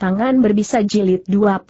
Tangan berbisa jilid 28.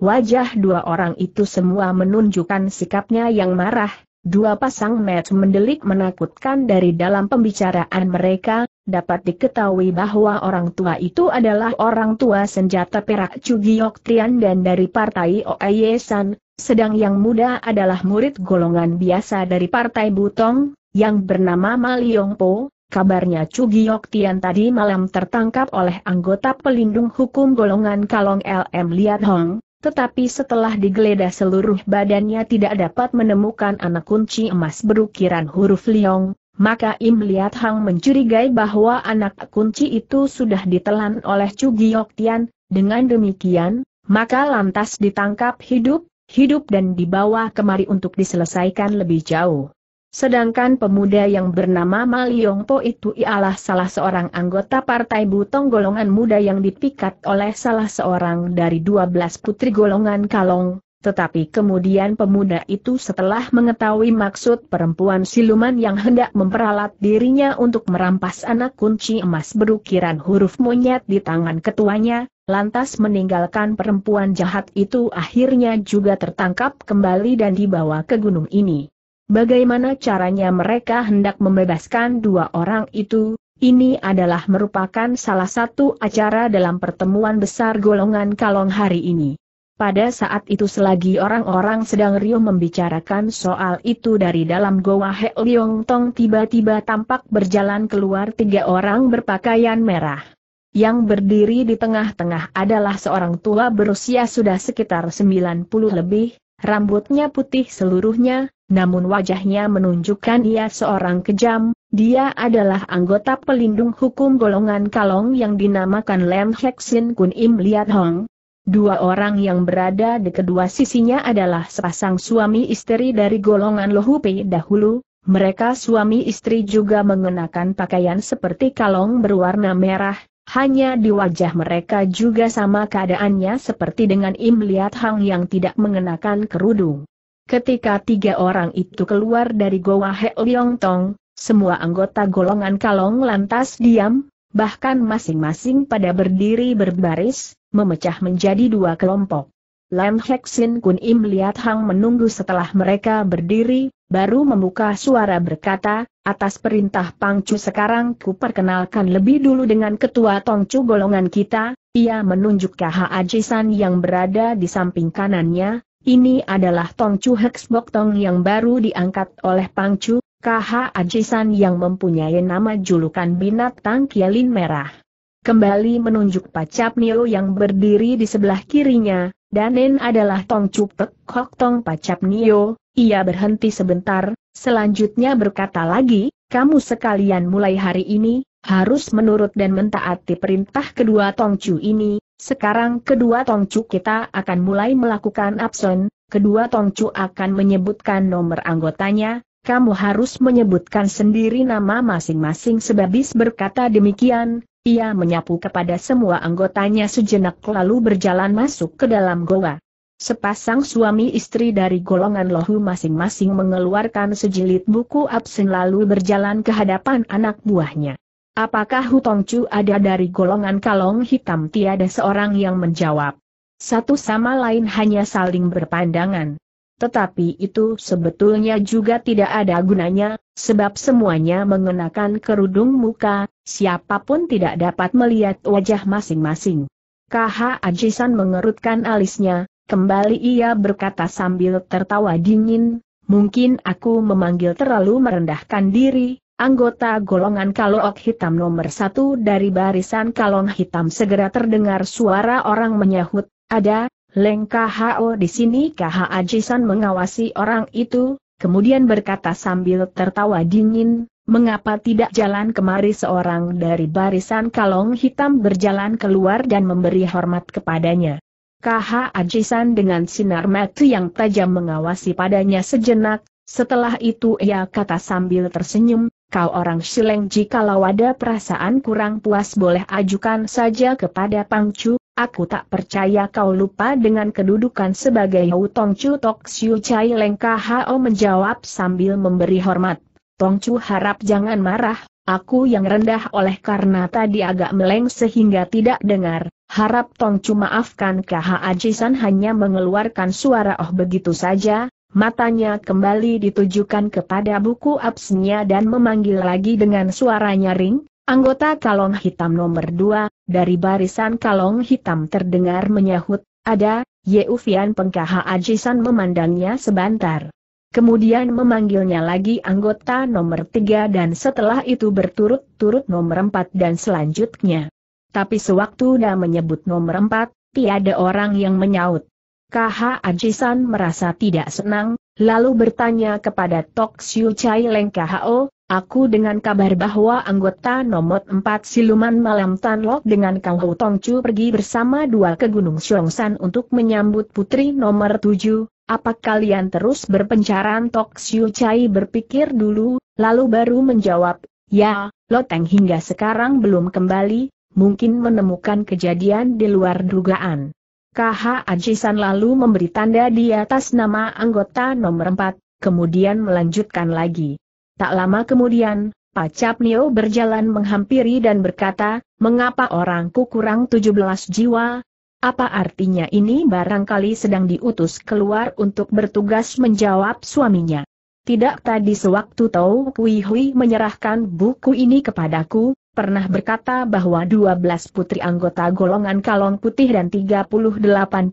Wajah dua orang itu semua menunjukkan sikapnya yang marah, dua pasang mata mendelik menakutkan dari dalam pembicaraan mereka, dapat diketahui bahwa orang tua itu adalah orang tua senjata perak Cugiok Trian dan dari partai Oayesan, sedang yang muda adalah murid golongan biasa dari partai Butong, yang bernama Ma Po, Kabarnya Chu Giok Tian tadi malam tertangkap oleh anggota pelindung hukum golongan Kalong LM Liat Hong, tetapi setelah digeledah seluruh badannya tidak dapat menemukan anak kunci emas berukiran huruf Liong, maka Im Liat Hong mencurigai bahwa anak kunci itu sudah ditelan oleh Chu Giok Tian, dengan demikian, maka lantas ditangkap hidup, hidup dan dibawa kemari untuk diselesaikan lebih jauh. Sedangkan pemuda yang bernama Maliong Po itu ialah salah seorang anggota Partai Butong golongan muda yang dipikat oleh salah seorang dari 12 putri golongan Kalong, tetapi kemudian pemuda itu setelah mengetahui maksud perempuan siluman yang hendak memperalat dirinya untuk merampas anak kunci emas berukiran huruf monyet di tangan ketuanya, lantas meninggalkan perempuan jahat itu akhirnya juga tertangkap kembali dan dibawa ke gunung ini. Bagaimana caranya mereka hendak membebaskan dua orang itu? Ini adalah merupakan salah satu acara dalam pertemuan besar golongan kalong hari ini. Pada saat itu selagi orang-orang sedang riuh membicarakan soal itu dari dalam Goa He Leong Tong tiba-tiba tampak berjalan keluar tiga orang berpakaian merah. Yang berdiri di tengah-tengah adalah seorang tua berusia sudah sekitar 90 lebih, rambutnya putih seluruhnya, namun wajahnya menunjukkan ia seorang kejam, dia adalah anggota pelindung hukum golongan kalong yang dinamakan Lem Heksin Kun Im Liat Hong. Dua orang yang berada di kedua sisinya adalah sepasang suami istri dari golongan Lohupe dahulu, mereka suami istri juga mengenakan pakaian seperti kalong berwarna merah, hanya di wajah mereka juga sama keadaannya seperti dengan Im Liat Hang yang tidak mengenakan kerudung. Ketika tiga orang itu keluar dari Goa He Leong Tong, semua anggota golongan kalong lantas diam, bahkan masing-masing pada berdiri berbaris, memecah menjadi dua kelompok. Lam Hek Sin Kun Im lihat Hang menunggu setelah mereka berdiri, baru membuka suara berkata, atas perintah Pang Chu sekarang ku perkenalkan lebih dulu dengan ketua Tong Chu golongan kita, ia menunjuk ke Haji San yang berada di samping kanannya, ini adalah Tong Chu hexbok Bok Tong yang baru diangkat oleh Pang Chu, KH Ajisan yang mempunyai nama julukan binatang Kialin Merah. Kembali menunjuk Pacap Nio yang berdiri di sebelah kirinya, Danen adalah Tong Chu Pek Kok Tong Pacap Nio, ia berhenti sebentar, selanjutnya berkata lagi, kamu sekalian mulai hari ini, harus menurut dan mentaati perintah kedua Tongcu ini, sekarang kedua Tongcu kita akan mulai melakukan absen, kedua Tongcu akan menyebutkan nomor anggotanya, kamu harus menyebutkan sendiri nama masing-masing sebabis berkata demikian, ia menyapu kepada semua anggotanya sejenak lalu berjalan masuk ke dalam goa. Sepasang suami istri dari golongan lohu masing-masing mengeluarkan sejilid buku absen lalu berjalan ke hadapan anak buahnya. Apakah Hutongcu ada dari golongan kalong hitam? Tiada seorang yang menjawab. Satu sama lain hanya saling berpandangan. Tetapi itu sebetulnya juga tidak ada gunanya, sebab semuanya mengenakan kerudung muka, siapapun tidak dapat melihat wajah masing-masing. KH Ajisan mengerutkan alisnya, kembali ia berkata sambil tertawa dingin, mungkin aku memanggil terlalu merendahkan diri, Anggota golongan kalok hitam nomor satu dari barisan kalong hitam segera terdengar suara orang menyahut, ada, Leng KHO di sini KH Ajisan mengawasi orang itu, kemudian berkata sambil tertawa dingin, mengapa tidak jalan kemari seorang dari barisan kalong hitam berjalan keluar dan memberi hormat kepadanya. KH Ajisan dengan sinar mati yang tajam mengawasi padanya sejenak, setelah itu ia kata sambil tersenyum, kau orang sileng jikalau ada perasaan kurang puas boleh ajukan saja kepada Pangcu, aku tak percaya kau lupa dengan kedudukan sebagai Tongcu Tok Siu Chai Leng Hao menjawab sambil memberi hormat. Tongcu harap jangan marah, aku yang rendah oleh karena tadi agak meleng sehingga tidak dengar, harap Tongcu maafkan KH Ajisan hanya mengeluarkan suara oh begitu saja, Matanya kembali ditujukan kepada buku absennya dan memanggil lagi dengan suara nyaring, anggota kalong hitam nomor dua dari barisan kalong hitam terdengar menyahut, ada, Yeufian Pengkaha Ajisan memandangnya sebentar. Kemudian memanggilnya lagi anggota nomor tiga dan setelah itu berturut-turut nomor empat dan selanjutnya. Tapi sewaktu dah menyebut nomor empat, tiada orang yang menyaut. KH Ajisan merasa tidak senang, lalu bertanya kepada Tok Siu Chai Leng KHO, Aku dengan kabar bahwa anggota nomor 4 siluman malam Tanlok dengan Kang Ho Tong Chu pergi bersama dua ke Gunung San untuk menyambut putri nomor 7, apa kalian terus berpencaran Tok Siu Chai berpikir dulu, lalu baru menjawab, ya, Loteng hingga sekarang belum kembali, mungkin menemukan kejadian di luar dugaan. KH Ajisan lalu memberi tanda di atas nama anggota nomor 4, kemudian melanjutkan lagi. Tak lama kemudian, Pak Nio berjalan menghampiri dan berkata, mengapa orangku kurang 17 jiwa? Apa artinya ini barangkali sedang diutus keluar untuk bertugas menjawab suaminya. Tidak tadi sewaktu tahu, Kui Hui menyerahkan buku ini kepadaku, pernah berkata bahwa 12 putri anggota golongan kalong putih dan 38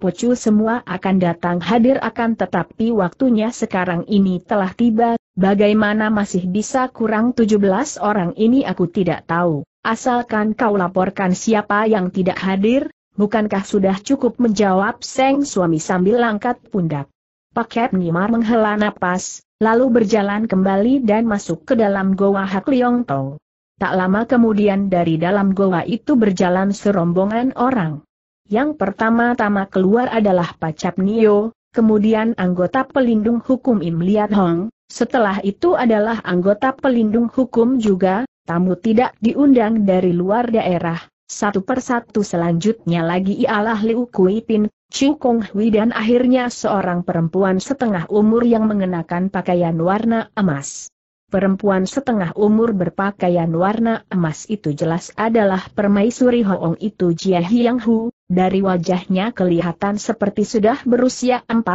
pucu semua akan datang hadir akan tetapi waktunya sekarang ini telah tiba, bagaimana masih bisa kurang 17 orang ini aku tidak tahu, asalkan kau laporkan siapa yang tidak hadir, bukankah sudah cukup menjawab Seng suami sambil langkat pundak. Paket Nimar menghela napas, lalu berjalan kembali dan masuk ke dalam goa Hak Liong Tong. Tak lama kemudian dari dalam goa itu berjalan serombongan orang. Yang pertama-tama keluar adalah Pacap Nio, kemudian anggota pelindung hukum Im Liat Hong, setelah itu adalah anggota pelindung hukum juga, tamu tidak diundang dari luar daerah. Satu persatu selanjutnya lagi ialah Liu Kui Pin, Chu Kong Hui dan akhirnya seorang perempuan setengah umur yang mengenakan pakaian warna emas. Perempuan setengah umur berpakaian warna emas itu jelas adalah permaisuri Hoong itu Jia Hyang Hu, dari wajahnya kelihatan seperti sudah berusia 40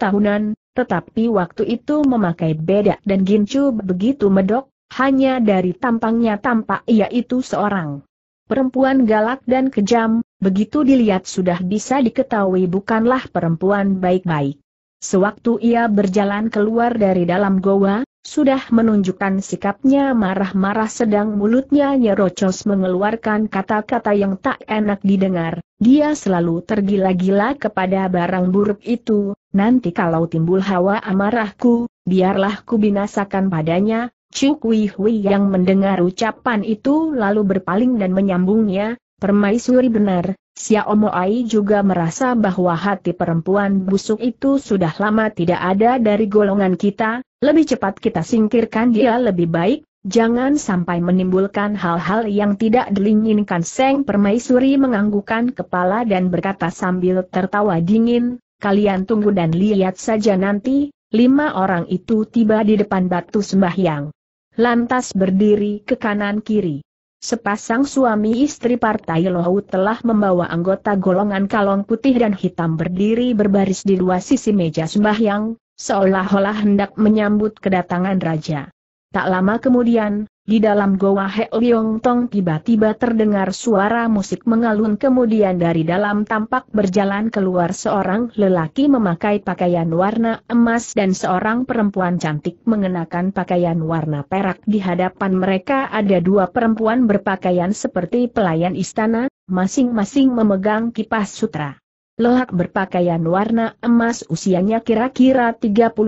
tahunan, tetapi waktu itu memakai bedak dan gincu begitu medok, hanya dari tampangnya tampak ia itu seorang perempuan galak dan kejam, begitu dilihat sudah bisa diketahui bukanlah perempuan baik-baik. Sewaktu ia berjalan keluar dari dalam goa, sudah menunjukkan sikapnya marah-marah sedang mulutnya nyerocos mengeluarkan kata-kata yang tak enak didengar. Dia selalu tergila-gila kepada barang buruk itu, nanti kalau timbul hawa amarahku, biarlah ku binasakan padanya. Chu Kui Hui yang mendengar ucapan itu lalu berpaling dan menyambungnya, permaisuri benar, Xiaomo Ai juga merasa bahwa hati perempuan busuk itu sudah lama tidak ada dari golongan kita, lebih cepat kita singkirkan dia lebih baik, jangan sampai menimbulkan hal-hal yang tidak diinginkan. Seng Permaisuri menganggukkan kepala dan berkata sambil tertawa dingin, kalian tunggu dan lihat saja nanti, lima orang itu tiba di depan batu sembahyang. Lantas berdiri ke kanan kiri. Sepasang suami istri Partai Lohu telah membawa anggota golongan kalong putih dan hitam berdiri berbaris di dua sisi meja sembahyang, seolah-olah hendak menyambut kedatangan raja. Tak lama kemudian, di dalam goa He Leong Tong tiba-tiba terdengar suara musik mengalun kemudian dari dalam tampak berjalan keluar seorang lelaki memakai pakaian warna emas dan seorang perempuan cantik mengenakan pakaian warna perak. Di hadapan mereka ada dua perempuan berpakaian seperti pelayan istana, masing-masing memegang kipas sutra. Lelak berpakaian warna emas usianya kira-kira 35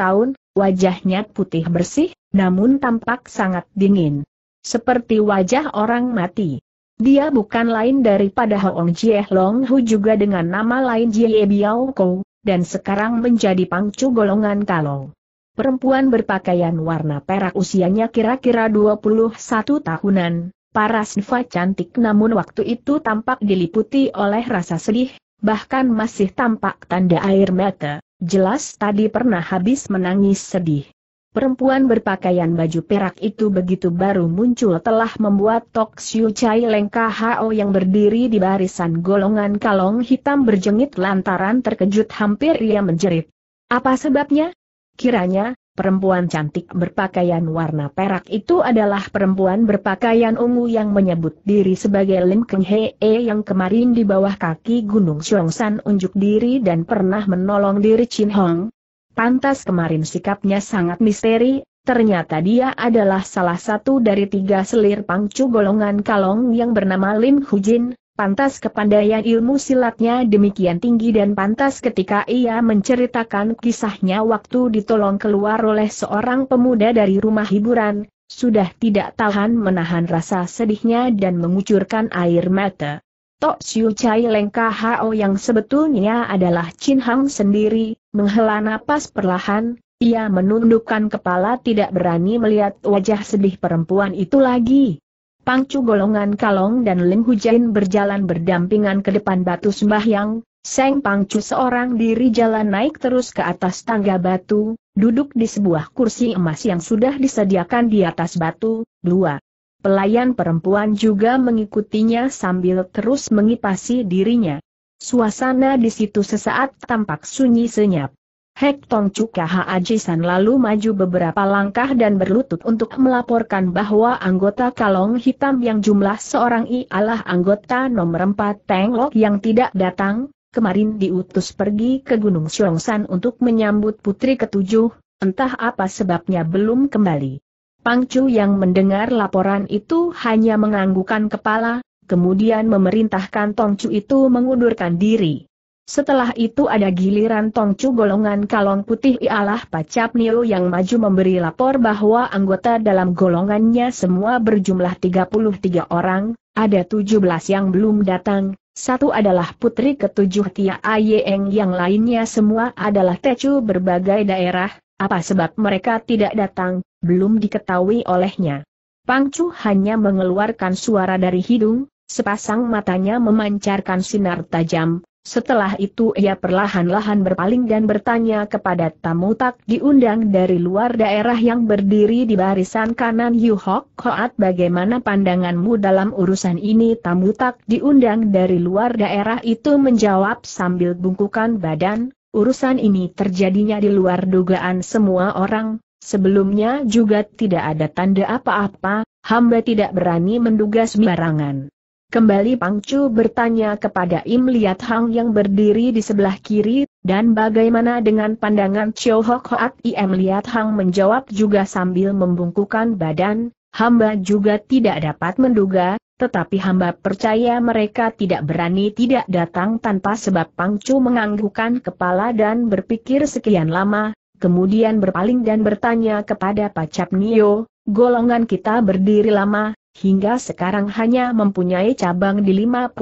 tahun, wajahnya putih bersih, namun tampak sangat dingin. Seperti wajah orang mati. Dia bukan lain daripada Hoong Jie Long Hu juga dengan nama lain Jie Biao Ko, dan sekarang menjadi pangcu golongan kalong. Perempuan berpakaian warna perak usianya kira-kira 21 tahunan, paras Nfa cantik namun waktu itu tampak diliputi oleh rasa sedih, bahkan masih tampak tanda air mata, jelas tadi pernah habis menangis sedih. Perempuan berpakaian baju perak itu begitu baru muncul telah membuat Tok Siu Chai Leng KHO yang berdiri di barisan golongan kalong hitam berjengit lantaran terkejut hampir ia menjerit. Apa sebabnya? Kiranya, perempuan cantik berpakaian warna perak itu adalah perempuan berpakaian ungu yang menyebut diri sebagai Lim Keng Hee yang kemarin di bawah kaki Gunung San unjuk diri dan pernah menolong diri Chin Hong, Pantas kemarin sikapnya sangat misteri, ternyata dia adalah salah satu dari tiga selir pangcu golongan kalong yang bernama Lim Hujin, pantas kepandaian ilmu silatnya demikian tinggi dan pantas ketika ia menceritakan kisahnya waktu ditolong keluar oleh seorang pemuda dari rumah hiburan, sudah tidak tahan menahan rasa sedihnya dan mengucurkan air mata. Tok Siu Chai Lengka Hao yang sebetulnya adalah Chin Hang sendiri, Menghela napas perlahan, ia menundukkan kepala tidak berani melihat wajah sedih perempuan itu lagi. Pangcu golongan Kalong dan Lim Hujain berjalan berdampingan ke depan batu sembahyang, Seng Pangcu seorang diri jalan naik terus ke atas tangga batu, duduk di sebuah kursi emas yang sudah disediakan di atas batu, dua. Pelayan perempuan juga mengikutinya sambil terus mengipasi dirinya. Suasana di situ sesaat tampak sunyi senyap. Hek Tong Chuka Hajisan lalu maju beberapa langkah dan berlutut untuk melaporkan bahwa anggota kalong hitam yang jumlah seorang ialah anggota nomor empat Teng Lok yang tidak datang, kemarin diutus pergi ke Gunung Siongsan untuk menyambut putri ketujuh, entah apa sebabnya belum kembali. Pangcu yang mendengar laporan itu hanya menganggukkan kepala, kemudian memerintahkan Tongcu itu mengundurkan diri. Setelah itu ada giliran Tongcu golongan kalong putih ialah Pacap Nio yang maju memberi lapor bahwa anggota dalam golongannya semua berjumlah 33 orang, ada 17 yang belum datang, satu adalah putri ketujuh Tia Ayeng yang lainnya semua adalah Tecu berbagai daerah, apa sebab mereka tidak datang, belum diketahui olehnya. Pangcu hanya mengeluarkan suara dari hidung, Sepasang matanya memancarkan sinar tajam, setelah itu ia perlahan-lahan berpaling dan bertanya kepada tamu tak diundang dari luar daerah yang berdiri di barisan kanan Yu Hok Hoat bagaimana pandanganmu dalam urusan ini tamu tak diundang dari luar daerah itu menjawab sambil bungkukan badan, urusan ini terjadinya di luar dugaan semua orang, sebelumnya juga tidak ada tanda apa-apa, hamba tidak berani menduga sembarangan. Kembali Pang Chu bertanya kepada Im Liat Hang yang berdiri di sebelah kiri, dan bagaimana dengan pandangan Chiu Hok Hoat Im Liat Hang menjawab juga sambil membungkukan badan, hamba juga tidak dapat menduga, tetapi hamba percaya mereka tidak berani tidak datang tanpa sebab Pang Chu menganggukkan kepala dan berpikir sekian lama, kemudian berpaling dan bertanya kepada Pacap Nio, golongan kita berdiri lama, Hingga sekarang hanya mempunyai cabang di 52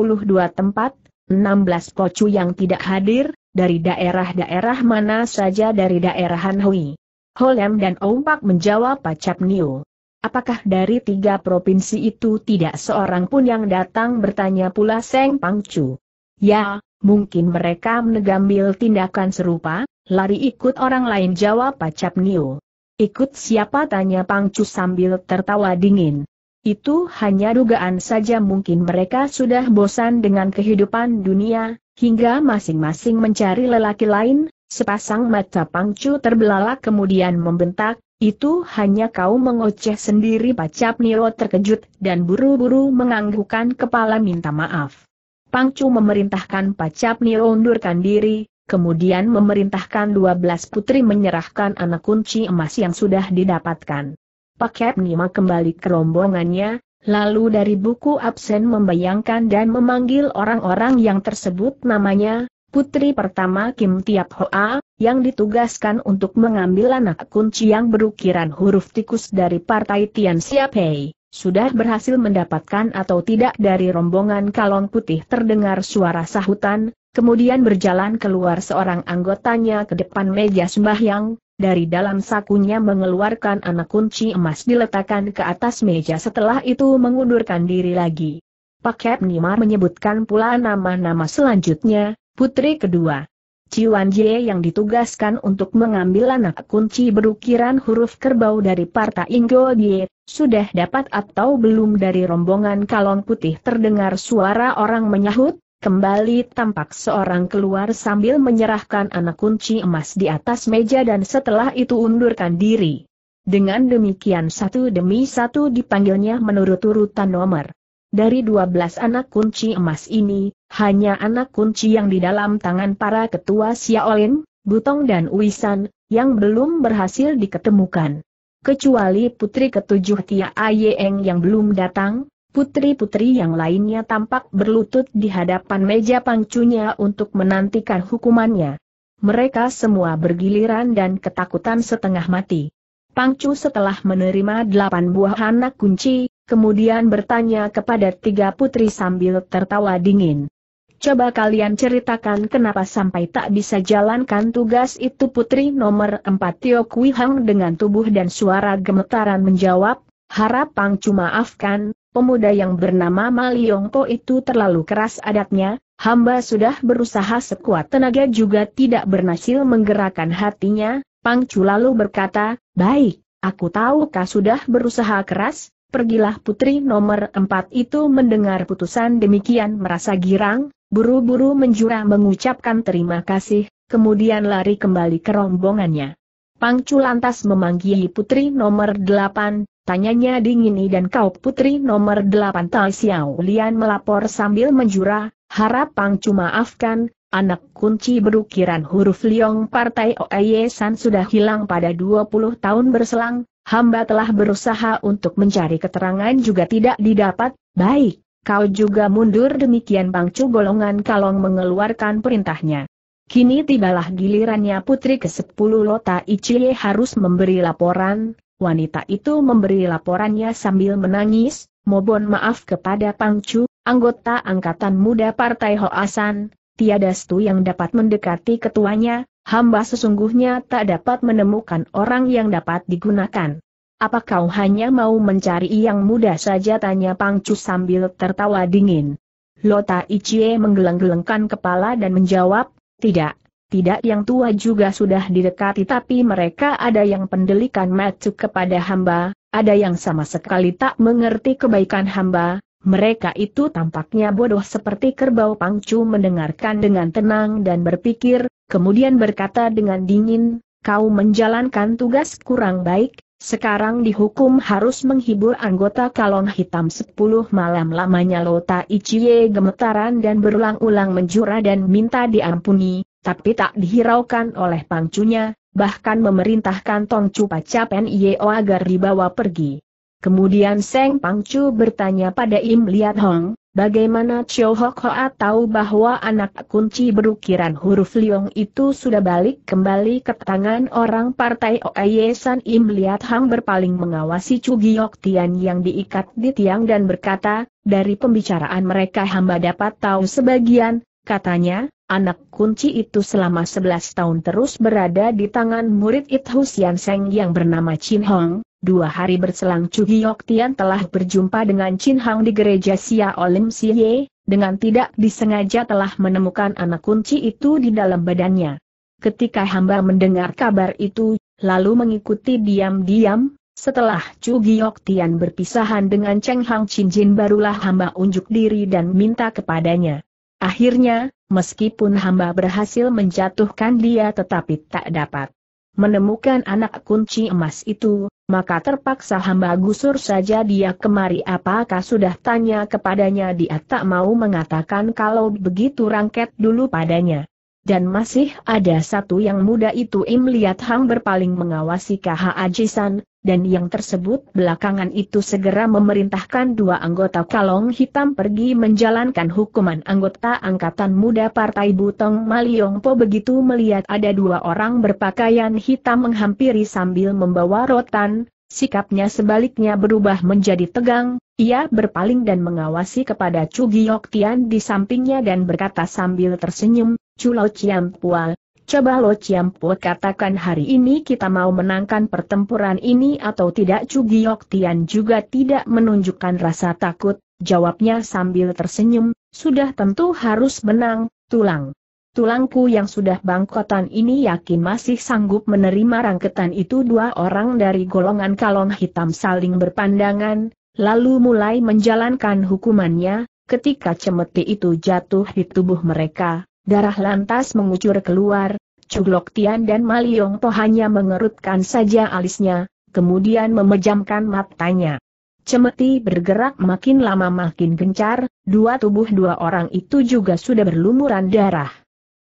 tempat, 16 pocu yang tidak hadir, dari daerah-daerah mana saja dari daerah Hanhui. Holem dan Ompak menjawab Pacap Niu. Apakah dari tiga provinsi itu tidak seorang pun yang datang bertanya pula Seng Pangcu? Ya, mungkin mereka menegambil tindakan serupa, lari ikut orang lain jawab Pacap Niu. Ikut siapa tanya Pangcu sambil tertawa dingin. Itu hanya dugaan saja mungkin mereka sudah bosan dengan kehidupan dunia, hingga masing-masing mencari lelaki lain, sepasang mata pangcu terbelalak kemudian membentak, itu hanya kau mengoceh sendiri pacap Niro terkejut dan buru-buru menganggukkan kepala minta maaf. Pangcu memerintahkan pacap Niro undurkan diri, kemudian memerintahkan dua belas putri menyerahkan anak kunci emas yang sudah didapatkan. Paket Nima kembali ke rombongannya, lalu dari buku absen membayangkan dan memanggil orang-orang yang tersebut namanya, putri pertama Kim Tiap Hoa, yang ditugaskan untuk mengambil anak kunci yang berukiran huruf tikus dari partai Tian Siapei. Sudah berhasil mendapatkan atau tidak dari rombongan kalong putih terdengar suara sahutan, kemudian berjalan keluar seorang anggotanya ke depan meja sembahyang, dari dalam sakunya mengeluarkan anak kunci emas diletakkan ke atas meja setelah itu mengundurkan diri lagi. Pakep Nima menyebutkan pula nama-nama selanjutnya, putri kedua. Ciwan Jie yang ditugaskan untuk mengambil anak kunci berukiran huruf kerbau dari Parta Inggo Jie, sudah dapat atau belum dari rombongan kalong putih terdengar suara orang menyahut, Kembali tampak seorang keluar sambil menyerahkan anak kunci emas di atas meja dan setelah itu undurkan diri. Dengan demikian satu demi satu dipanggilnya menurut urutan nomor. Dari 12 anak kunci emas ini, hanya anak kunci yang di dalam tangan para ketua siaolin, Butong dan uisan, yang belum berhasil diketemukan. Kecuali putri ketujuh Tia Ayeng yang belum datang, Putri-putri yang lainnya tampak berlutut di hadapan meja Pangcunya untuk menantikan hukumannya. Mereka semua bergiliran dan ketakutan setengah mati. Pangcu setelah menerima delapan buah anak kunci, kemudian bertanya kepada tiga putri sambil tertawa dingin. Coba kalian ceritakan kenapa sampai tak bisa jalankan tugas itu putri nomor empat Tio Kui Hang dengan tubuh dan suara gemetaran menjawab, harap Pangcu maafkan, Pemuda yang bernama Maliongpo itu terlalu keras adatnya, hamba sudah berusaha sekuat tenaga juga tidak berhasil menggerakkan hatinya, Pangcu lalu berkata, baik, aku tahu kau sudah berusaha keras, pergilah putri nomor empat itu mendengar putusan demikian merasa girang, buru-buru menjura mengucapkan terima kasih, kemudian lari kembali ke rombongannya. Pangcu lantas memanggil putri nomor delapan, tanyanya dingin dan kau putri nomor delapan Tai Xiao Lian melapor sambil menjura, harap Pangcu maafkan, anak kunci berukiran huruf Liong Partai Oye San sudah hilang pada 20 tahun berselang, hamba telah berusaha untuk mencari keterangan juga tidak didapat, baik, kau juga mundur demikian Pangcu golongan kalong mengeluarkan perintahnya. Kini tibalah gilirannya putri ke-10 Lota icie harus memberi laporan, wanita itu memberi laporannya sambil menangis, mohon maaf kepada Pangcu, anggota angkatan muda Partai Hoasan, tiada stu yang dapat mendekati ketuanya, hamba sesungguhnya tak dapat menemukan orang yang dapat digunakan. Apa kau hanya mau mencari yang muda saja tanya Pangcu sambil tertawa dingin. Lota icie menggeleng-gelengkan kepala dan menjawab, tidak, tidak yang tua juga sudah didekati tapi mereka ada yang pendelikan matu kepada hamba, ada yang sama sekali tak mengerti kebaikan hamba, mereka itu tampaknya bodoh seperti kerbau pangcu mendengarkan dengan tenang dan berpikir, kemudian berkata dengan dingin, kau menjalankan tugas kurang baik, sekarang dihukum harus menghibur anggota Kalong hitam sepuluh malam lamanya Lota Ichie gemetaran dan berulang-ulang menjura dan minta diampuni, tapi tak dihiraukan oleh pangcunya, bahkan memerintahkan Tong Cupa Capen Ieo agar dibawa pergi. Kemudian Seng Pangcu bertanya pada Im Liat Hong, bagaimana Chiu Hok Hoa tahu bahwa anak kunci berukiran huruf Liong itu sudah balik kembali ke tangan orang partai Oye San Im Liat Hong berpaling mengawasi Chu Giok Tian yang diikat di tiang dan berkata, dari pembicaraan mereka hamba dapat tahu sebagian, katanya, Anak kunci itu selama 11 tahun terus berada di tangan murid It Seng yang bernama Chin Hong, Dua hari berselang Chu Yuktian Tian telah berjumpa dengan Chin Hang di gereja Sia Olim Siye, dengan tidak disengaja telah menemukan anak kunci itu di dalam badannya. Ketika hamba mendengar kabar itu, lalu mengikuti diam-diam, setelah Chu Yuktian Tian berpisahan dengan Cheng Hang Chin Jin barulah hamba unjuk diri dan minta kepadanya. Akhirnya, meskipun hamba berhasil menjatuhkan dia tetapi tak dapat menemukan anak kunci emas itu, maka terpaksa hamba gusur saja dia kemari apakah sudah tanya kepadanya dia tak mau mengatakan kalau begitu rangket dulu padanya dan masih ada satu yang muda itu Im Liat Hang berpaling mengawasi KH Ajisan, dan yang tersebut belakangan itu segera memerintahkan dua anggota Kalong Hitam pergi menjalankan hukuman anggota Angkatan Muda Partai Butong Maliongpo begitu melihat ada dua orang berpakaian hitam menghampiri sambil membawa rotan, sikapnya sebaliknya berubah menjadi tegang, ia berpaling dan mengawasi kepada Chu Giok Tian di sampingnya dan berkata sambil tersenyum, Culau Ciampua, coba lo Ciampua katakan hari ini kita mau menangkan pertempuran ini atau tidak Cugiok Tian juga tidak menunjukkan rasa takut, jawabnya sambil tersenyum, sudah tentu harus menang, tulang. Tulangku yang sudah bangkotan ini yakin masih sanggup menerima rangketan itu dua orang dari golongan kalong hitam saling berpandangan, lalu mulai menjalankan hukumannya, ketika cemeti itu jatuh di tubuh mereka, Darah lantas mengucur keluar, Cuglok Tian dan Maliong Po hanya mengerutkan saja alisnya, kemudian memejamkan matanya. Cemeti bergerak makin lama makin gencar, dua tubuh dua orang itu juga sudah berlumuran darah.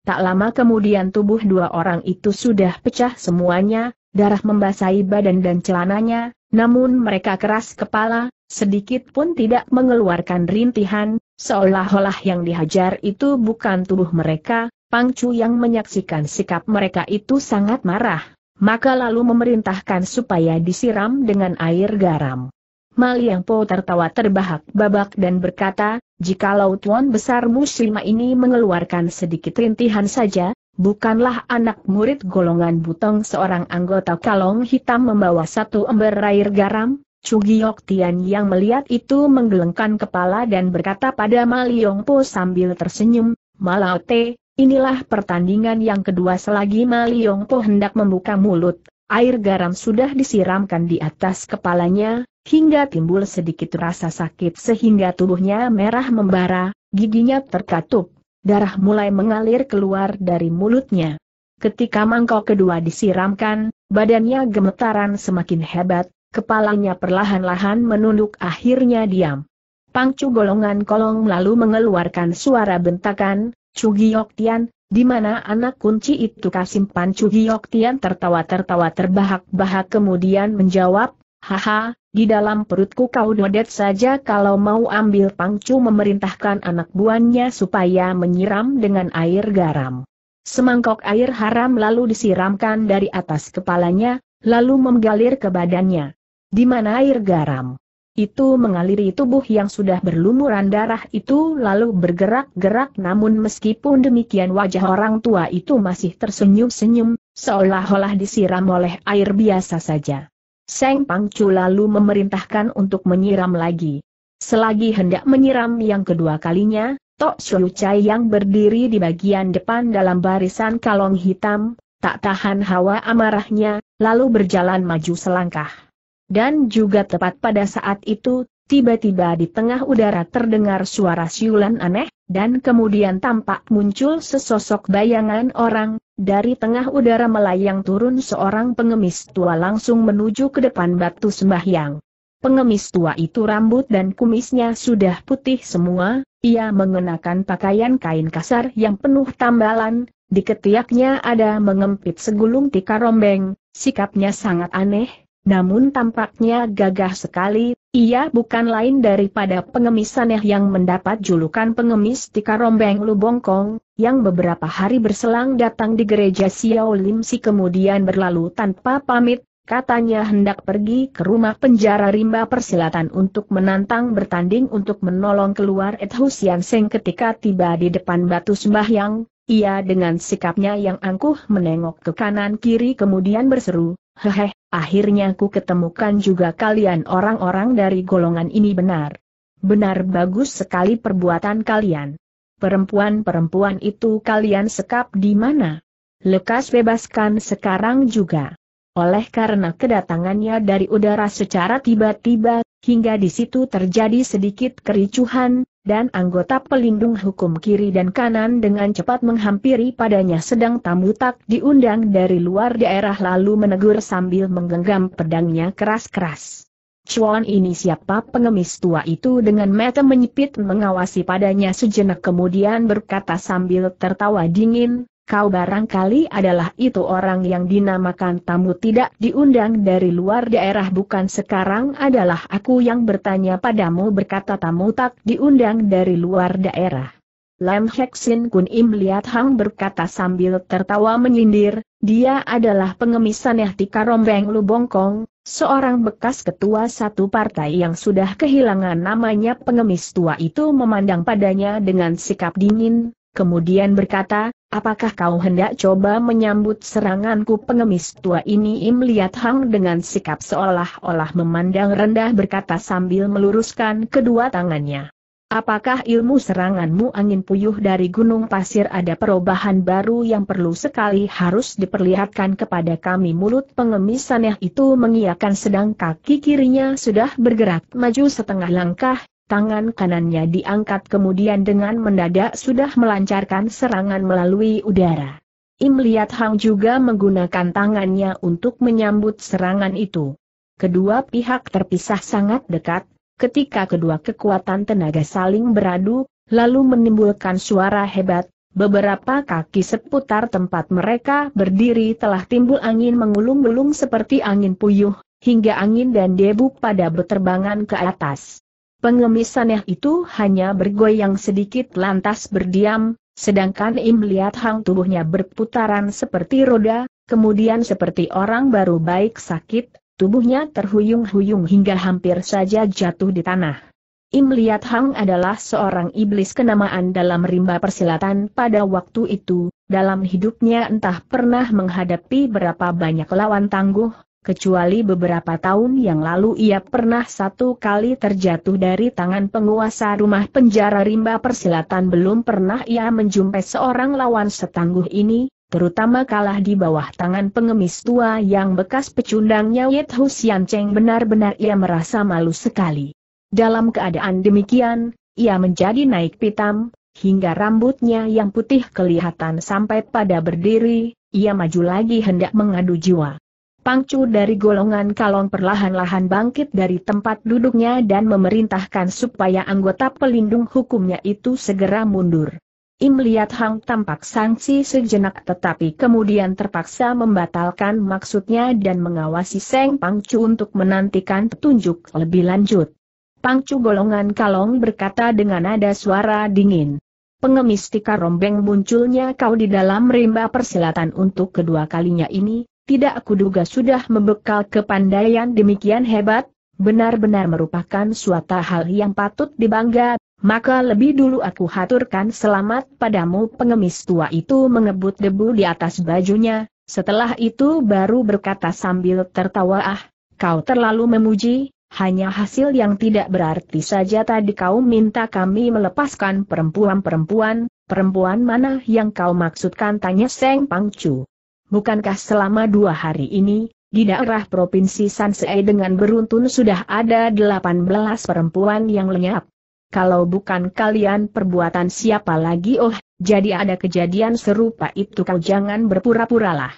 Tak lama kemudian tubuh dua orang itu sudah pecah semuanya, darah membasahi badan dan celananya, namun mereka keras kepala, sedikit pun tidak mengeluarkan rintihan, Seolah-olah yang dihajar itu bukan tubuh mereka, Pangcu yang menyaksikan sikap mereka itu sangat marah, maka lalu memerintahkan supaya disiram dengan air garam. Maliang Po tertawa terbahak-babak dan berkata, jikalau Tuan Besar muslimah ini mengeluarkan sedikit rintihan saja, bukanlah anak murid golongan butong seorang anggota kalong hitam membawa satu ember air garam? Chugiok Tian yang melihat itu menggelengkan kepala dan berkata pada Ma Liong Po sambil tersenyum, Malaute, inilah pertandingan yang kedua selagi Ma Liong Po hendak membuka mulut, air garam sudah disiramkan di atas kepalanya, hingga timbul sedikit rasa sakit sehingga tubuhnya merah membara, giginya terkatup, darah mulai mengalir keluar dari mulutnya. Ketika mangkok kedua disiramkan, badannya gemetaran semakin hebat, Kepalanya perlahan-lahan menunduk akhirnya diam. Pangcu golongan kolong lalu mengeluarkan suara bentakan, Cugiok Tian, di mana anak kunci itu kasimpan Cugiok Tian tertawa-tertawa terbahak-bahak kemudian menjawab, Haha, di dalam perutku kau dodet saja kalau mau ambil Pangcu memerintahkan anak buahnya supaya menyiram dengan air garam. Semangkok air haram lalu disiramkan dari atas kepalanya, lalu menggalir ke badannya. Di mana air garam? Itu mengaliri tubuh yang sudah berlumuran darah itu lalu bergerak-gerak namun meskipun demikian wajah orang tua itu masih tersenyum-senyum, seolah-olah disiram oleh air biasa saja. Seng Pangcu lalu memerintahkan untuk menyiram lagi. Selagi hendak menyiram yang kedua kalinya, Tok Shou Chai yang berdiri di bagian depan dalam barisan kalong hitam, tak tahan hawa amarahnya, lalu berjalan maju selangkah. Dan juga tepat pada saat itu, tiba-tiba di tengah udara terdengar suara siulan aneh, dan kemudian tampak muncul sesosok bayangan orang, dari tengah udara melayang turun seorang pengemis tua langsung menuju ke depan batu sembahyang. Pengemis tua itu rambut dan kumisnya sudah putih semua, ia mengenakan pakaian kain kasar yang penuh tambalan, di ketiaknya ada mengempit segulung tika rombeng, sikapnya sangat aneh, namun tampaknya gagah sekali, ia bukan lain daripada pengemis saneh yang mendapat julukan pengemis Tika Rombeng Lubongkong, yang beberapa hari berselang datang di gereja Xiao si kemudian berlalu tanpa pamit, katanya hendak pergi ke rumah penjara rimba persilatan untuk menantang bertanding untuk menolong keluar Et Husian Seng ketika tiba di depan batu sembahyang, ia dengan sikapnya yang angkuh menengok ke kanan kiri kemudian berseru, hehehe. Akhirnya ku ketemukan juga kalian orang-orang dari golongan ini benar. Benar bagus sekali perbuatan kalian. Perempuan-perempuan itu kalian sekap di mana? Lekas bebaskan sekarang juga. Oleh karena kedatangannya dari udara secara tiba-tiba, hingga di situ terjadi sedikit kericuhan, dan anggota pelindung hukum kiri dan kanan dengan cepat menghampiri padanya sedang tamu tak diundang dari luar daerah lalu menegur sambil menggenggam pedangnya keras-keras. Chuan ini siapa pengemis tua itu dengan mata menyipit mengawasi padanya sejenak kemudian berkata sambil tertawa dingin, Kau barangkali adalah itu orang yang dinamakan tamu tidak diundang dari luar daerah bukan sekarang adalah aku yang bertanya padamu berkata tamu tak diundang dari luar daerah. Lam Heksin Kun Im Liat Hang berkata sambil tertawa menyindir, dia adalah pengemisan Yahtika Rombeng Lubongkong, seorang bekas ketua satu partai yang sudah kehilangan namanya pengemis tua itu memandang padanya dengan sikap dingin, kemudian berkata, apakah kau hendak coba menyambut seranganku pengemis tua ini Im Liat Hang dengan sikap seolah-olah memandang rendah berkata sambil meluruskan kedua tangannya. Apakah ilmu seranganmu angin puyuh dari gunung pasir ada perubahan baru yang perlu sekali harus diperlihatkan kepada kami mulut pengemis saneh itu mengiakan sedang kaki kirinya sudah bergerak maju setengah langkah, tangan kanannya diangkat kemudian dengan mendadak sudah melancarkan serangan melalui udara. Im Liat Hang juga menggunakan tangannya untuk menyambut serangan itu. Kedua pihak terpisah sangat dekat, ketika kedua kekuatan tenaga saling beradu, lalu menimbulkan suara hebat, beberapa kaki seputar tempat mereka berdiri telah timbul angin mengulung-ulung seperti angin puyuh, hingga angin dan debu pada beterbangan ke atas. Pengemis aneh itu hanya bergoyang sedikit lantas berdiam, sedangkan Im melihat hang tubuhnya berputaran seperti roda, kemudian seperti orang baru baik sakit, tubuhnya terhuyung-huyung hingga hampir saja jatuh di tanah. Im Liat Hang adalah seorang iblis kenamaan dalam rimba persilatan pada waktu itu, dalam hidupnya entah pernah menghadapi berapa banyak lawan tangguh, kecuali beberapa tahun yang lalu ia pernah satu kali terjatuh dari tangan penguasa rumah penjara rimba persilatan belum pernah ia menjumpai seorang lawan setangguh ini, terutama kalah di bawah tangan pengemis tua yang bekas pecundangnya Yit Husian Cheng benar-benar ia merasa malu sekali. Dalam keadaan demikian, ia menjadi naik pitam, hingga rambutnya yang putih kelihatan sampai pada berdiri, ia maju lagi hendak mengadu jiwa. Pangcu dari golongan kalong perlahan-lahan bangkit dari tempat duduknya dan memerintahkan supaya anggota pelindung hukumnya itu segera mundur. Im Liat Hang tampak sangsi sejenak tetapi kemudian terpaksa membatalkan maksudnya dan mengawasi Seng Pangcu untuk menantikan petunjuk lebih lanjut. Pangcu golongan kalong berkata dengan nada suara dingin. Pengemis tika rombeng munculnya kau di dalam rimba persilatan untuk kedua kalinya ini, tidak aku duga sudah membekal kepandaian demikian hebat, benar-benar merupakan suatu hal yang patut dibangga, maka lebih dulu aku haturkan selamat padamu pengemis tua itu mengebut debu di atas bajunya, setelah itu baru berkata sambil tertawa ah, kau terlalu memuji, hanya hasil yang tidak berarti saja tadi kau minta kami melepaskan perempuan-perempuan, perempuan mana yang kau maksudkan tanya Seng Pangcu bukankah selama dua hari ini, di daerah Provinsi Sansei dengan beruntun sudah ada 18 perempuan yang lenyap? Kalau bukan kalian perbuatan siapa lagi oh, jadi ada kejadian serupa itu kau jangan berpura-puralah.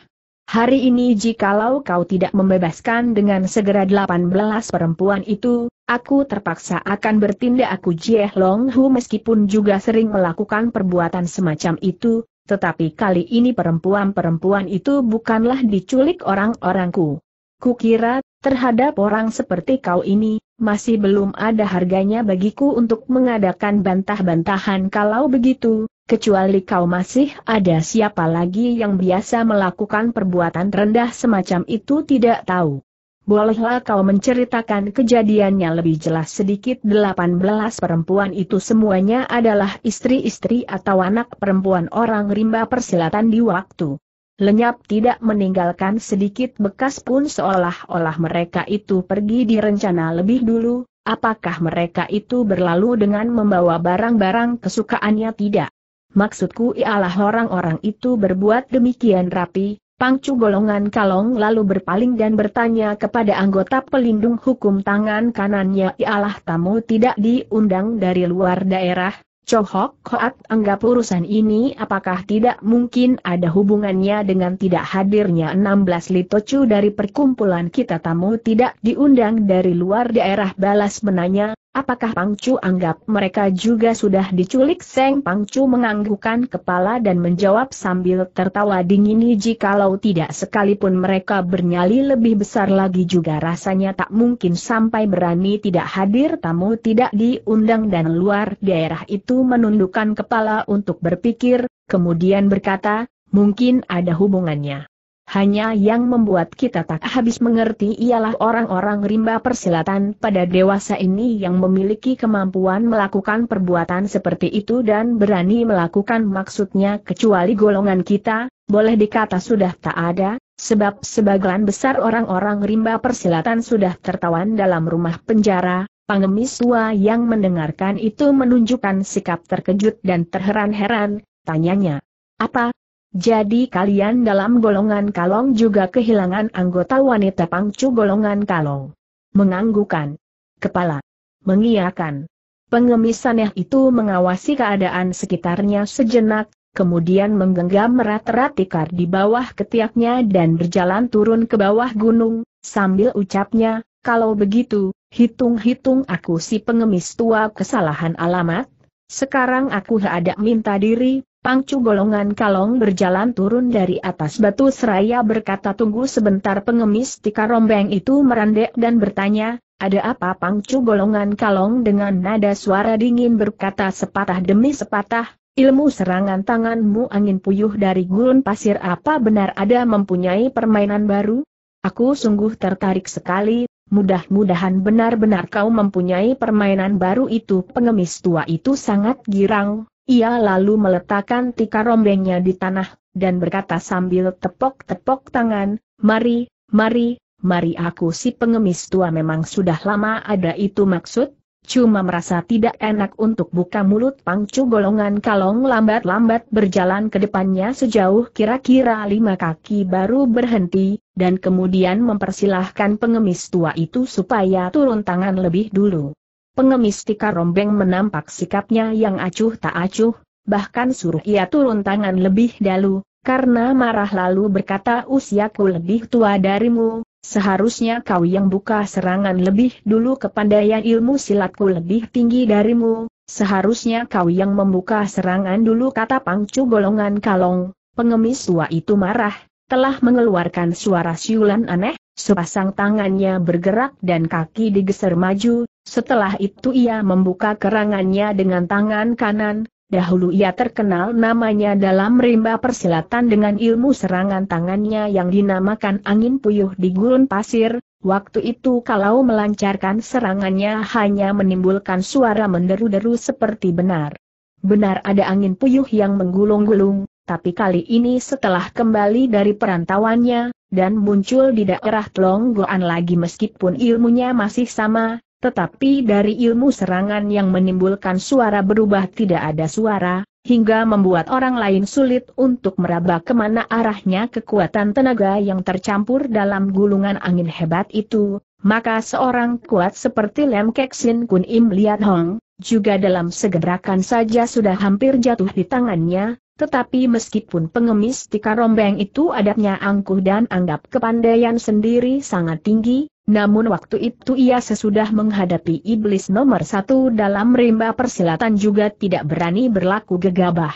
Hari ini jikalau kau tidak membebaskan dengan segera 18 perempuan itu, aku terpaksa akan bertindak aku Jieh Long Hu meskipun juga sering melakukan perbuatan semacam itu, tetapi kali ini perempuan-perempuan itu bukanlah diculik orang-orangku. Kukira, terhadap orang seperti kau ini, masih belum ada harganya bagiku untuk mengadakan bantah-bantahan kalau begitu, kecuali kau masih ada siapa lagi yang biasa melakukan perbuatan rendah semacam itu tidak tahu. Bolehlah kau menceritakan kejadiannya lebih jelas sedikit 18 perempuan itu semuanya adalah istri-istri atau anak perempuan orang rimba persilatan di waktu lenyap tidak meninggalkan sedikit bekas pun seolah-olah mereka itu pergi di rencana lebih dulu, apakah mereka itu berlalu dengan membawa barang-barang kesukaannya tidak? Maksudku ialah orang-orang itu berbuat demikian rapi, Pangcu golongan kalong lalu berpaling dan bertanya kepada anggota pelindung hukum tangan kanannya ialah tamu tidak diundang dari luar daerah, Cohok Hoat anggap urusan ini apakah tidak mungkin ada hubungannya dengan tidak hadirnya 16 litocu dari perkumpulan kita tamu tidak diundang dari luar daerah balas menanya, Apakah Pangcu anggap mereka juga sudah diculik? Seng Pangcu menganggukkan kepala dan menjawab sambil tertawa dingin kalau tidak sekalipun mereka bernyali lebih besar lagi juga rasanya tak mungkin sampai berani tidak hadir tamu tidak diundang dan luar daerah itu menundukkan kepala untuk berpikir, kemudian berkata, mungkin ada hubungannya. Hanya yang membuat kita tak habis mengerti ialah orang-orang rimba persilatan pada dewasa ini yang memiliki kemampuan melakukan perbuatan seperti itu dan berani melakukan maksudnya kecuali golongan kita, boleh dikata sudah tak ada, sebab sebagian besar orang-orang rimba persilatan sudah tertawan dalam rumah penjara, Pengemis tua yang mendengarkan itu menunjukkan sikap terkejut dan terheran-heran, tanyanya. Apa, jadi kalian dalam golongan kalong juga kehilangan anggota wanita pangcu golongan kalong. Menganggukan. Kepala. Mengiakan. Pengemis itu mengawasi keadaan sekitarnya sejenak, kemudian menggenggam merat-rat tikar di bawah ketiaknya dan berjalan turun ke bawah gunung, sambil ucapnya, kalau begitu, hitung-hitung aku si pengemis tua kesalahan alamat, sekarang aku ada minta diri, Pangcu golongan kalong berjalan turun dari atas batu seraya berkata tunggu sebentar pengemis tika rombeng itu merendek dan bertanya, ada apa Pangcu golongan kalong dengan nada suara dingin berkata sepatah demi sepatah, ilmu serangan tanganmu angin puyuh dari gurun pasir apa benar ada mempunyai permainan baru? Aku sungguh tertarik sekali, Mudah-mudahan benar-benar kau mempunyai permainan baru itu pengemis tua itu sangat girang, ia lalu meletakkan tikar rombengnya di tanah, dan berkata sambil tepok-tepok tangan, Mari, mari, mari aku si pengemis tua memang sudah lama ada itu maksud, cuma merasa tidak enak untuk buka mulut pangcu golongan kalong lambat-lambat berjalan ke depannya sejauh kira-kira lima kaki baru berhenti, dan kemudian mempersilahkan pengemis tua itu supaya turun tangan lebih dulu. Pengemis Tika Rombeng menampak sikapnya yang acuh tak acuh, bahkan suruh ia turun tangan lebih dahulu, karena marah lalu berkata usiaku lebih tua darimu, seharusnya kau yang buka serangan lebih dulu kepandaian ilmu silatku lebih tinggi darimu, seharusnya kau yang membuka serangan dulu kata pangcu golongan kalong, pengemis tua itu marah, telah mengeluarkan suara siulan aneh, sepasang tangannya bergerak dan kaki digeser maju, setelah itu ia membuka kerangannya dengan tangan kanan, dahulu ia terkenal namanya dalam rimba persilatan dengan ilmu serangan tangannya yang dinamakan angin puyuh di gurun pasir, waktu itu kalau melancarkan serangannya hanya menimbulkan suara menderu-deru seperti benar. Benar ada angin puyuh yang menggulung-gulung, tapi kali ini setelah kembali dari perantauannya, dan muncul di daerah Tlonggoan lagi meskipun ilmunya masih sama, tetapi dari ilmu serangan yang menimbulkan suara berubah tidak ada suara, hingga membuat orang lain sulit untuk meraba kemana arahnya kekuatan tenaga yang tercampur dalam gulungan angin hebat itu, maka seorang kuat seperti Lem Keksin Kun Im Liat Hong, juga dalam segerakan saja sudah hampir jatuh di tangannya, tetapi meskipun pengemis tika rombeng itu adatnya angkuh dan anggap kepandaian sendiri sangat tinggi, namun waktu itu ia sesudah menghadapi iblis nomor satu dalam rimba persilatan juga tidak berani berlaku gegabah.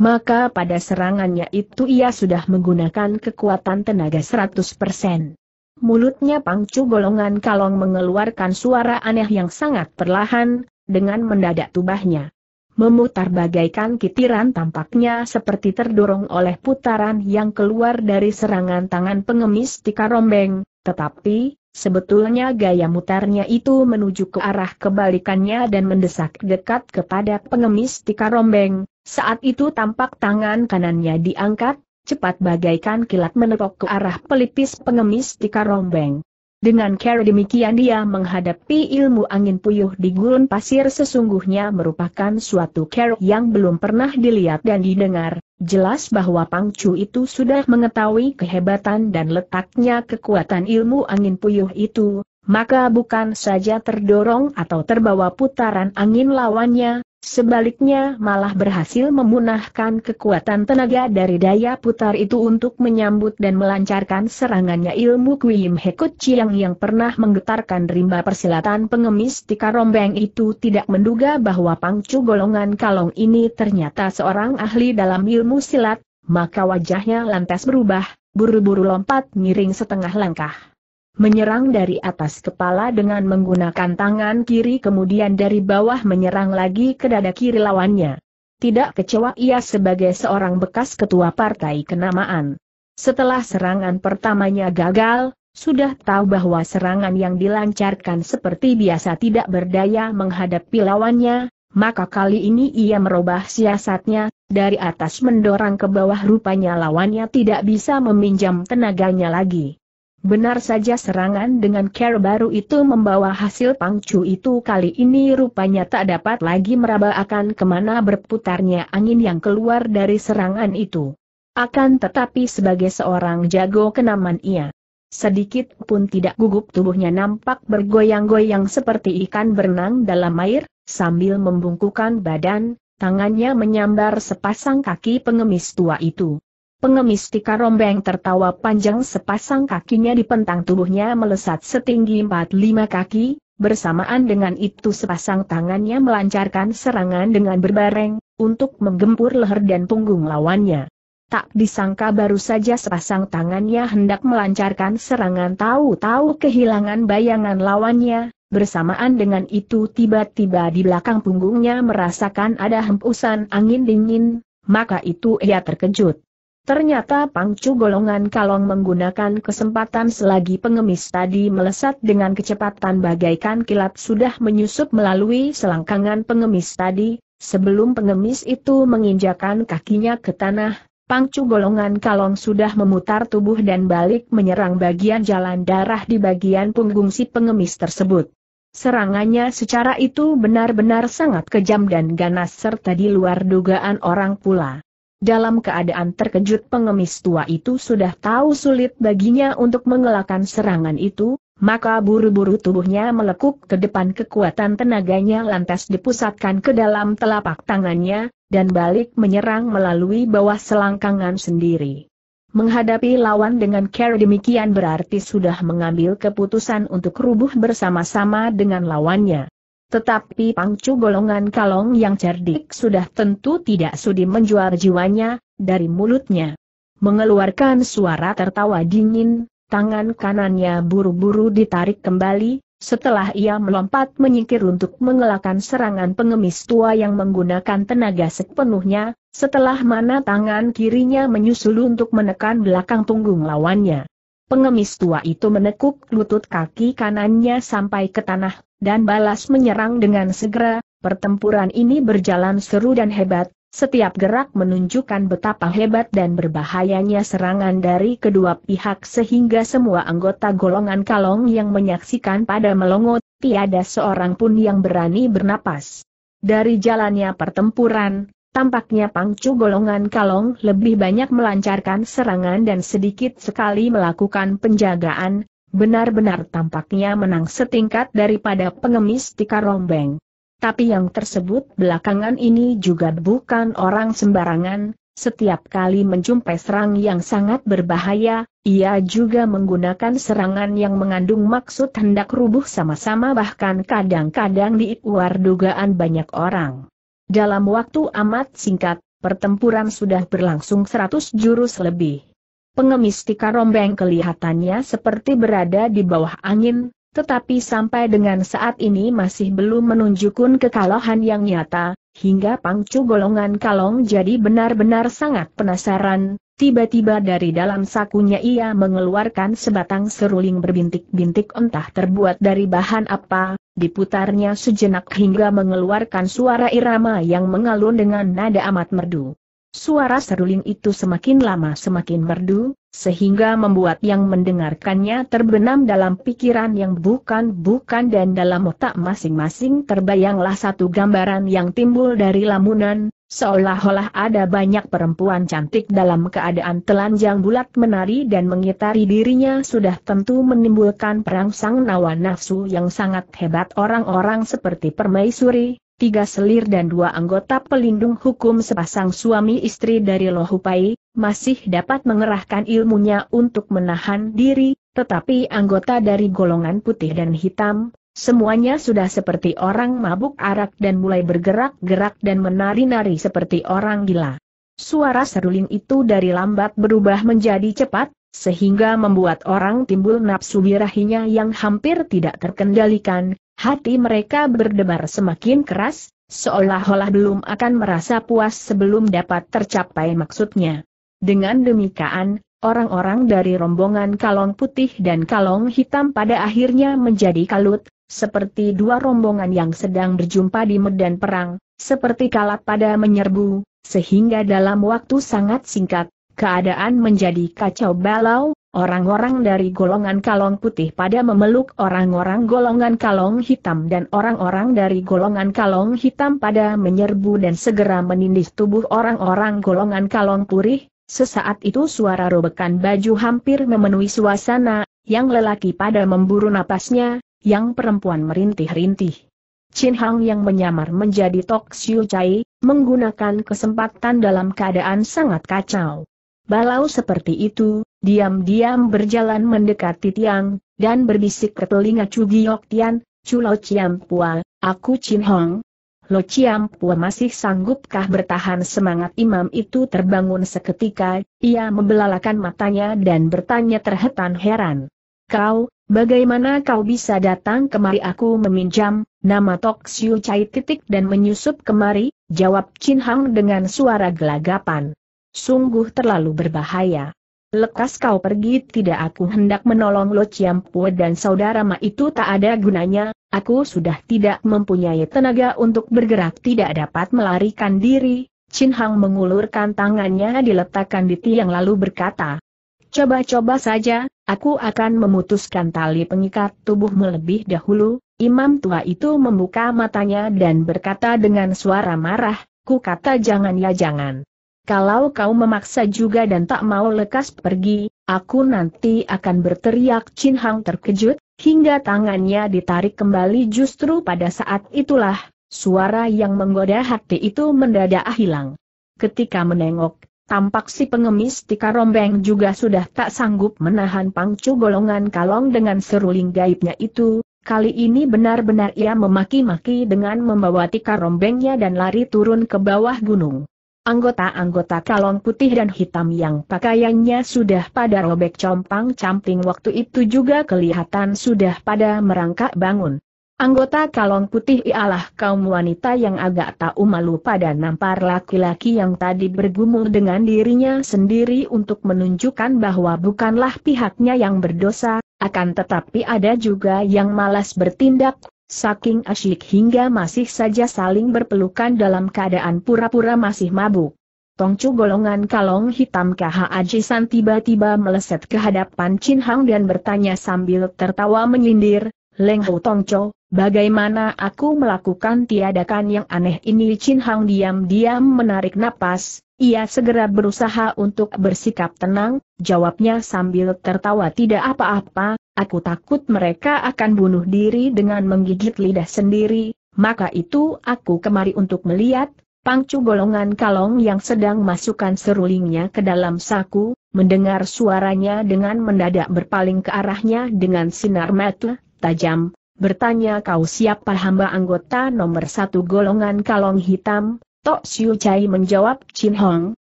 Maka pada serangannya itu ia sudah menggunakan kekuatan tenaga 100%. Mulutnya pangcu golongan kalong mengeluarkan suara aneh yang sangat perlahan, dengan mendadak tubahnya. Memutar bagaikan kitiran tampaknya seperti terdorong oleh putaran yang keluar dari serangan tangan pengemis Tika Rombeng, tetapi, Sebetulnya gaya mutarnya itu menuju ke arah kebalikannya dan mendesak dekat kepada pengemis tika rombeng, saat itu tampak tangan kanannya diangkat, cepat bagaikan kilat menepok ke arah pelipis pengemis tika rombeng. Dengan cara demikian dia menghadapi ilmu angin puyuh di gurun pasir sesungguhnya merupakan suatu cara yang belum pernah dilihat dan didengar. Jelas bahwa Pangcu itu sudah mengetahui kehebatan dan letaknya kekuatan ilmu angin puyuh itu, maka bukan saja terdorong atau terbawa putaran angin lawannya, Sebaliknya malah berhasil memunahkan kekuatan tenaga dari daya putar itu untuk menyambut dan melancarkan serangannya ilmu Kuim Hekut Chiang yang pernah menggetarkan rimba persilatan pengemis tika rombeng itu tidak menduga bahwa pangcu golongan kalong ini ternyata seorang ahli dalam ilmu silat, maka wajahnya lantas berubah, buru-buru lompat miring setengah langkah menyerang dari atas kepala dengan menggunakan tangan kiri kemudian dari bawah menyerang lagi ke dada kiri lawannya. Tidak kecewa ia sebagai seorang bekas ketua partai kenamaan. Setelah serangan pertamanya gagal, sudah tahu bahwa serangan yang dilancarkan seperti biasa tidak berdaya menghadapi lawannya, maka kali ini ia merubah siasatnya, dari atas mendorong ke bawah rupanya lawannya tidak bisa meminjam tenaganya lagi. Benar saja serangan dengan care baru itu membawa hasil pangcu itu kali ini rupanya tak dapat lagi meraba akan kemana berputarnya angin yang keluar dari serangan itu. Akan tetapi sebagai seorang jago kenaman ia. Sedikit pun tidak gugup tubuhnya nampak bergoyang-goyang seperti ikan berenang dalam air, sambil membungkukan badan, tangannya menyambar sepasang kaki pengemis tua itu. Pengemis tika rombeng tertawa panjang sepasang kakinya di pentang tubuhnya melesat setinggi lima kaki, bersamaan dengan itu sepasang tangannya melancarkan serangan dengan berbareng, untuk menggempur leher dan punggung lawannya. Tak disangka baru saja sepasang tangannya hendak melancarkan serangan tahu-tahu kehilangan bayangan lawannya, Bersamaan dengan itu tiba-tiba di belakang punggungnya merasakan ada hembusan angin dingin, maka itu ia terkejut. Ternyata pangcu golongan kalong menggunakan kesempatan selagi pengemis tadi melesat dengan kecepatan bagaikan kilat sudah menyusup melalui selangkangan pengemis tadi, sebelum pengemis itu menginjakan kakinya ke tanah, pangcu golongan kalong sudah memutar tubuh dan balik menyerang bagian jalan darah di bagian punggung si pengemis tersebut. Serangannya secara itu benar-benar sangat kejam dan ganas serta di luar dugaan orang pula. Dalam keadaan terkejut pengemis tua itu sudah tahu sulit baginya untuk mengelakkan serangan itu, maka buru-buru tubuhnya melekuk ke depan kekuatan tenaganya lantas dipusatkan ke dalam telapak tangannya, dan balik menyerang melalui bawah selangkangan sendiri. Menghadapi lawan dengan care demikian berarti sudah mengambil keputusan untuk rubuh bersama-sama dengan lawannya. Tetapi pangcu golongan kalong yang cerdik sudah tentu tidak sudi menjual jiwanya, dari mulutnya. Mengeluarkan suara tertawa dingin, tangan kanannya buru-buru ditarik kembali, setelah ia melompat menyingkir untuk mengelakkan serangan pengemis tua yang menggunakan tenaga sepenuhnya, setelah mana tangan kirinya menyusul untuk menekan belakang punggung lawannya. Pengemis tua itu menekuk lutut kaki kanannya sampai ke tanah, dan balas menyerang dengan segera, pertempuran ini berjalan seru dan hebat, setiap gerak menunjukkan betapa hebat dan berbahayanya serangan dari kedua pihak sehingga semua anggota golongan kalong yang menyaksikan pada melongot, tiada seorang pun yang berani bernapas. Dari jalannya pertempuran, Tampaknya pangcu golongan kalong lebih banyak melancarkan serangan dan sedikit sekali melakukan penjagaan, Benar-benar tampaknya menang setingkat daripada pengemis Tika Rombeng. Tapi yang tersebut belakangan ini juga bukan orang sembarangan, setiap kali menjumpai serang yang sangat berbahaya, ia juga menggunakan serangan yang mengandung maksud hendak rubuh sama-sama bahkan kadang-kadang diikuar dugaan banyak orang. Dalam waktu amat singkat, pertempuran sudah berlangsung 100 jurus lebih. Pengemis tika rombeng kelihatannya seperti berada di bawah angin, tetapi sampai dengan saat ini masih belum menunjukkan kekalahan yang nyata, hingga pangcu golongan kalong jadi benar-benar sangat penasaran, tiba-tiba dari dalam sakunya ia mengeluarkan sebatang seruling berbintik-bintik entah terbuat dari bahan apa, diputarnya sejenak hingga mengeluarkan suara irama yang mengalun dengan nada amat merdu. Suara seruling itu semakin lama semakin merdu, sehingga membuat yang mendengarkannya terbenam dalam pikiran yang bukan-bukan dan dalam otak masing-masing terbayanglah satu gambaran yang timbul dari lamunan, seolah-olah ada banyak perempuan cantik dalam keadaan telanjang bulat menari dan mengitari dirinya sudah tentu menimbulkan perangsang nawa nafsu yang sangat hebat orang-orang seperti permaisuri, tiga selir dan dua anggota pelindung hukum sepasang suami istri dari Lohupai, masih dapat mengerahkan ilmunya untuk menahan diri, tetapi anggota dari golongan putih dan hitam, semuanya sudah seperti orang mabuk arak dan mulai bergerak-gerak dan menari-nari seperti orang gila. Suara seruling itu dari lambat berubah menjadi cepat, sehingga membuat orang timbul nafsu birahinya yang hampir tidak terkendalikan, Hati mereka berdebar semakin keras, seolah-olah belum akan merasa puas sebelum dapat tercapai maksudnya. Dengan demikian, orang-orang dari rombongan kalong putih dan kalong hitam pada akhirnya menjadi kalut, seperti dua rombongan yang sedang berjumpa di medan perang, seperti kalap pada menyerbu, sehingga dalam waktu sangat singkat, keadaan menjadi kacau balau, Orang-orang dari golongan kalong putih pada memeluk orang-orang golongan kalong hitam dan orang-orang dari golongan kalong hitam pada menyerbu dan segera menindih tubuh orang-orang golongan kalong purih, sesaat itu suara robekan baju hampir memenuhi suasana, yang lelaki pada memburu napasnya, yang perempuan merintih-rintih. Chin Hang yang menyamar menjadi Tok Siu Chai, menggunakan kesempatan dalam keadaan sangat kacau. Balau seperti itu, diam-diam berjalan mendekati tiang, dan berbisik ke telinga Chu Giok Tian, Chu Lo Chiam Pua, aku Chin Hong. Lo Chiam Pua masih sanggupkah bertahan semangat imam itu terbangun seketika, ia membelalakan matanya dan bertanya terhetan-heran. Kau, bagaimana kau bisa datang kemari aku meminjam, nama Tok Siu Chai titik dan menyusup kemari, jawab Chin Hong dengan suara gelagapan. Sungguh terlalu berbahaya. Lekas kau pergi tidak aku hendak menolong Lo Chiampue dan saudara Ma itu tak ada gunanya, aku sudah tidak mempunyai tenaga untuk bergerak tidak dapat melarikan diri, Chin Hang mengulurkan tangannya diletakkan di tiang lalu berkata, Coba-coba saja, aku akan memutuskan tali pengikat tubuhmu lebih dahulu, imam tua itu membuka matanya dan berkata dengan suara marah, ku kata jangan ya jangan. Kalau kau memaksa juga dan tak mau lekas pergi, aku nanti akan berteriak Chin Hang terkejut, hingga tangannya ditarik kembali justru pada saat itulah, suara yang menggoda hati itu mendadak hilang. Ketika menengok, tampak si pengemis tika rombeng juga sudah tak sanggup menahan pangcu golongan kalong dengan seruling gaibnya itu, Kali ini benar-benar ia memaki-maki dengan membawa tika rombengnya dan lari turun ke bawah gunung. Anggota-anggota kalong putih dan hitam yang pakaiannya sudah pada robek compang-camping waktu itu juga kelihatan sudah pada merangkak bangun. Anggota kalong putih ialah kaum wanita yang agak tahu malu pada nampar laki-laki yang tadi bergumul dengan dirinya sendiri untuk menunjukkan bahwa bukanlah pihaknya yang berdosa, akan tetapi ada juga yang malas bertindak, saking asyik hingga masih saja saling berpelukan dalam keadaan pura-pura masih mabuk. Tongcu golongan kalong hitam KH Ajisan tiba-tiba meleset ke hadapan Chin Hang dan bertanya sambil tertawa menyindir, Leng Ho Tongcu, bagaimana aku melakukan tiadakan yang aneh ini Chin Hang diam-diam menarik napas, ia segera berusaha untuk bersikap tenang, jawabnya sambil tertawa tidak apa-apa, Aku takut mereka akan bunuh diri dengan menggigit lidah sendiri, maka itu aku kemari untuk melihat, pangcu golongan kalong yang sedang masukkan serulingnya ke dalam saku, mendengar suaranya dengan mendadak berpaling ke arahnya dengan sinar mata, tajam, bertanya kau siapa hamba anggota nomor satu golongan kalong hitam, Tok Siu Chai menjawab Chin Hong,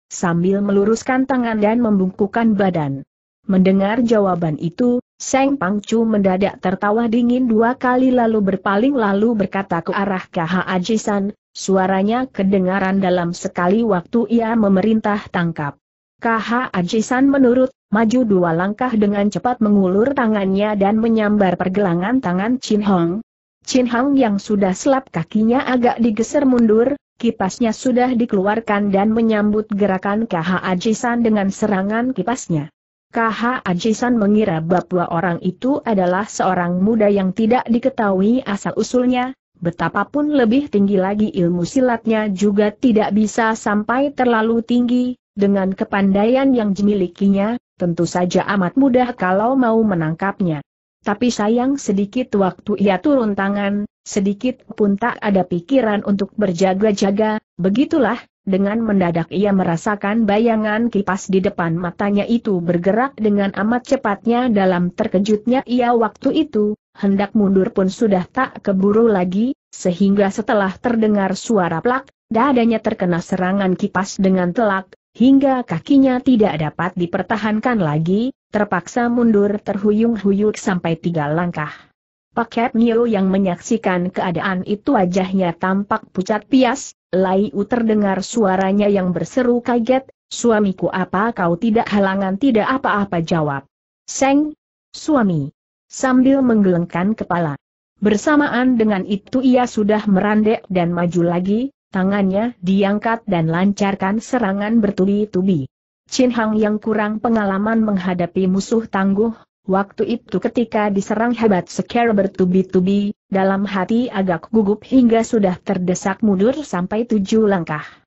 sambil meluruskan tangan dan membungkukan badan. Mendengar jawaban itu, Seng Pangcu mendadak tertawa dingin dua kali lalu berpaling lalu berkata ke arah KH Ajisan, suaranya kedengaran dalam sekali waktu ia memerintah tangkap. KH Ajisan menurut, maju dua langkah dengan cepat mengulur tangannya dan menyambar pergelangan tangan Chin Hong. Chin Hong yang sudah selap kakinya agak digeser mundur, kipasnya sudah dikeluarkan dan menyambut gerakan KH Ajisan dengan serangan kipasnya. KH Ajisan mengira bahwa orang itu adalah seorang muda yang tidak diketahui asal-usulnya, betapapun lebih tinggi lagi ilmu silatnya juga tidak bisa sampai terlalu tinggi, dengan kepandaian yang dimilikinya, tentu saja amat mudah kalau mau menangkapnya. Tapi sayang sedikit waktu ia turun tangan, sedikit pun tak ada pikiran untuk berjaga-jaga, begitulah, dengan mendadak ia merasakan bayangan kipas di depan matanya itu bergerak dengan amat cepatnya dalam terkejutnya ia waktu itu, hendak mundur pun sudah tak keburu lagi, sehingga setelah terdengar suara plak, dadanya terkena serangan kipas dengan telak, hingga kakinya tidak dapat dipertahankan lagi, terpaksa mundur terhuyung-huyung sampai tiga langkah. Paket Nio yang menyaksikan keadaan itu wajahnya tampak pucat pias, Lai U terdengar suaranya yang berseru kaget, suamiku apa kau tidak halangan tidak apa-apa jawab. Seng, suami. Sambil menggelengkan kepala. Bersamaan dengan itu ia sudah merandek dan maju lagi, tangannya diangkat dan lancarkan serangan bertubi-tubi. Chin Hang yang kurang pengalaman menghadapi musuh tangguh, Waktu itu ketika diserang hebat secara bertubi-tubi, dalam hati agak gugup hingga sudah terdesak mundur sampai tujuh langkah.